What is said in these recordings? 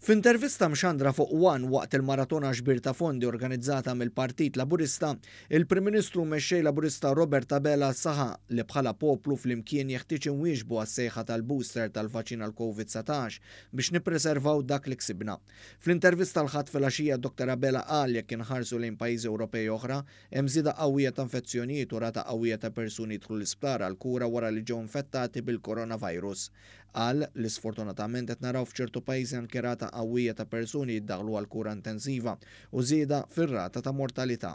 F'intervista mxandra fuq wan waqt il-maratona ġbir ta' fondi organizzata mill-Partit Laburista, il-Prim Ministru mexxej Laburista Robert Abela saħa li bħala poplu fl-imkien jeħtieġ inwieġbu għas-sejħa tal-booster vaċin għal l-COVID-19 biex nippreservaw dak li ksibna. Fl-intervista l-ħadd filgħaxija Dr. Abela qal jekk inħarsu lejn pajjiżi Ewropej oħra, hemm żieda qawwija ta' infezzjonijiet u rata qawwija ta' persuni jidħlu l-isptar għal kura wara li ġew infettati bil-coronavirus. Qal li sfortunatament qed naraw f'ċertu pajjiżi anke rata qawwija ta' persuni jiddaħlu għal kura intensiva u żieda fir-rata ta' mortalità.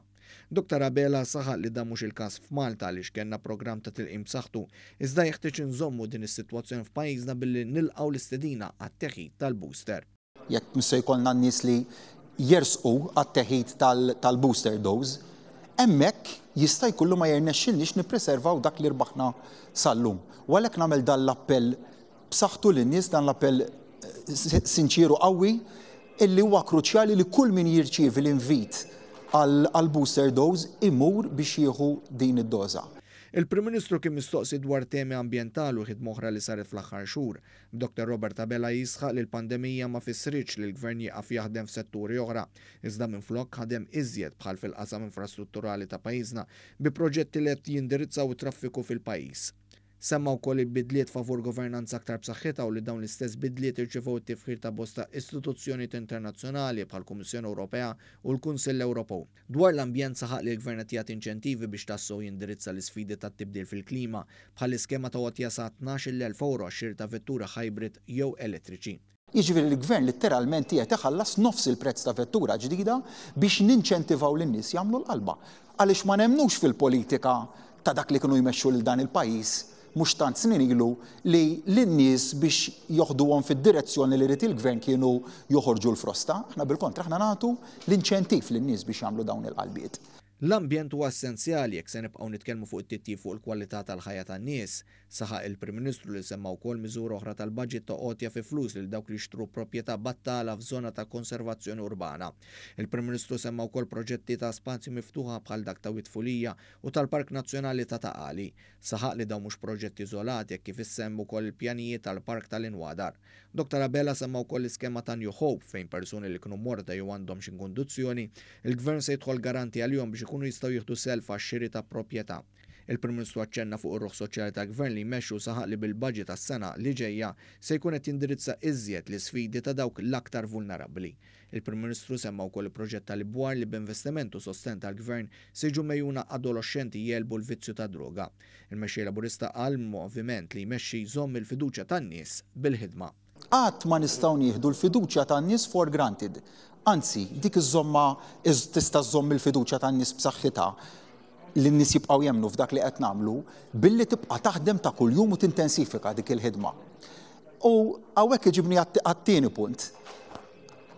Dr. Abela saħaq li dan il-każ f'Malta li xkenna programm ta' til-im saħtu, iżda jeħtieġ nżommu din is-sitwazzjoni f'pajjiżna billi nilqgħu l-istedina għat-teħid tal-booster. Jekk mse jkollna n-nies li jersqu għat-teħid tal-booster dose, emmek jista' jkollu ma jernexxinniex nippreservaw dak li rbaħna sal-lum. Walek nagħmel dan l-appell b'saħħtu lin-nies dan l-appell sinċiru qawwi illi huwa kruċjali li kull min jirċievi l-invit għal-booster dose imur biex jieħu din id-doza. Il-Prim Ministru kien mistoqsi dwar temi ambientali u ħidma li saret fl-aħħar xhur. Dr. Robert Abela jisħaq li l-pandemija ma fissriċ li l-gvern jaqaf jaħdem f'setturi oħra, iżda minn flok ħadem iżjed bħal fil-qasam infrastrutturali ta' pajjiżna bi proġetti li qed jindirizzaw traffiku fil-pajjiż. Semma wkoll il-bidliet favur governanza aktar b'saħħitha u li dawn l-istess bidliet irċevew t tifħir ta' bosta istituzzjonijiet internazzjonali bħal Kummissjoni Ewropea u l-Kunsill Ewropew. Dwar l-ambjent saħaq li l-gvern qed inċentivi biex tassu jindirizza l-isfidi ta' tibdil fil-klima bħal iskema ta' għatja sa' 12.000 euro xir ta' vettura hybrid jew elettriċi. Jiġifieri l-gvern letteralment qiegħed iħallas nofs il-prezz ta' vettura ġdida biex ninċentivaw lin-nies jagħmlu l-qalba. Għaliex ma nemnux fil-politika ta' dak li kienu jmexxu lil dan il-pajjiż mhux tant snin ilu li l-nies biex joħduhom fid-direzzjoni li rid il-gvern kienu joħorġu l-frosta. Aħna bil-kontra aħna nagħtu l-inċentiv lin-nies biex jagħmlu dawn il-qalbiet. L-ambjent huwa essenzjali jekk se nibqgħu nitkellmu fuq it-tittib fuq il-kwalità tal-ħajja tan-nies, Saħaq il-Prim Ministru li semma wkoll miżur oħra tal-budget toqgħodja fi flus lil dawk li jixtru proprjetà battala f'żona ta' konservazzjoni urbana. Il-Prim Ministru semma wkoll proġetti ta' spazi miftuħa bħal dak ta' Witfulija u tal-Park Nazzjonali ta' Taqali. Saħaq li dawn mhux proġetti iżolati jekk kif issemm kol il-pjanijiet tal-Park tal-Inwadar. Dr. Abela semma wkoll l-iskema ta' New Hope fejn persuni li kienu morda jew għandhom x'inkundizzjoni, il-Gvern se jidħol garanti għalihom biex ikunu jistgħu jieħdu self għax-xiri ta' proprjetà. Il-Prim Ministru għacċenna fuq ir-ruħ soċjali ta' gvern li jmexxu saħaq li bil-budget tas-sena li ġejja se jkun qed jindirizza iżjed l sfidi ta' dawk l-aktar vulnerabbli. Il-Prim Ministru semma wkoll proġett tal bwar li b'investimentu sosten tal-gvern se jiġu mejjuna adolescenti jelbu l-vizzju ta' droga. Il-mexxej laburista qal moviment li jmexxi jżomm il-fiduċja tan-nies bil-ħidma. Għat ma nistgħu nieħdu l-fiduċja tan-nies for granted. Anzi, dik iż-żomma tista' żomm il-fiduċja tan-nies b'saħħitha li n-nis jibqaw jemnu f'dak li qed namlu billi tibqa' taħdem ta' kuljum u tintensifika dik il-ħidma. U għawek iġibni għattini punt.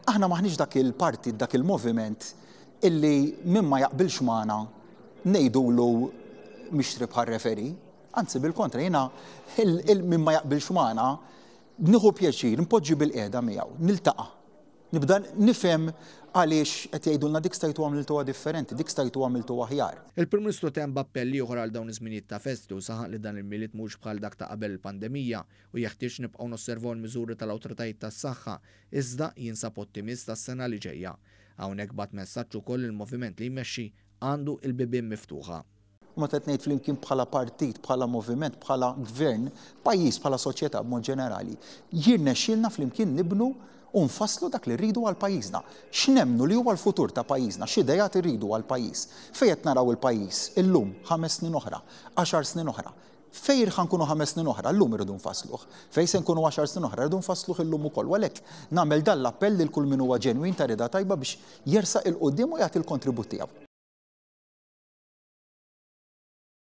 Aħna maħniġ dak il-parti, dak il-moviment illi minn ma jaqbilx maħna nejdu lu mixtri bħal referi. Anzi, bil-kontra, jina il ma jaqbilx maħna nħu pjaċir, npoġġi bil-qeda miegħu, taqa nibda nifhem għaliex qed jgħidulna dik stajtu għamiltu differenti, dik stajtu għamiltu aħjar. Il-Prim Ministru tem bappelli oħra għal dawn iż-żminijiet ta' festu saħaq li dan il-miliet mhux bħal dak ta' qabel il-pandemija u jeħtieġ nibqgħu nosservaw l-miżuri tal-awtoritajiet tas-saħħa iżda jinsab ottimist tas-sena li ġejja. Hawnhekk bat messaġġ ukoll il-moviment li jmexxi għandu il-bibien miftuħa ma ngħid flimkien bħala partit, bħala moviment, bħala gvern, pajis, bħala soċjetà b'mod ġenerali. Jirna xilna flimkien nibnu unfaslu nfasslu dak li rridu għal pajjiżna. X'nemnu li huwa l-futur ta' pajjiżna, x'idejat irridu għal pajjiż. Fejet naraw il-pajjiż illum ħames snin oħra, 10 snin oħra fejn ħankunu ħames snin oħra, l-lum irridu nfasluh. Fej se nkunu 10 snin oħra, irridu nfasluh illum ukoll. Għalhekk nagħmel dan l-appell lil kull min huwa ġenwin ta' rida tajba biex jersaq il-qudiem u jagħti l-kontribut tiegħu.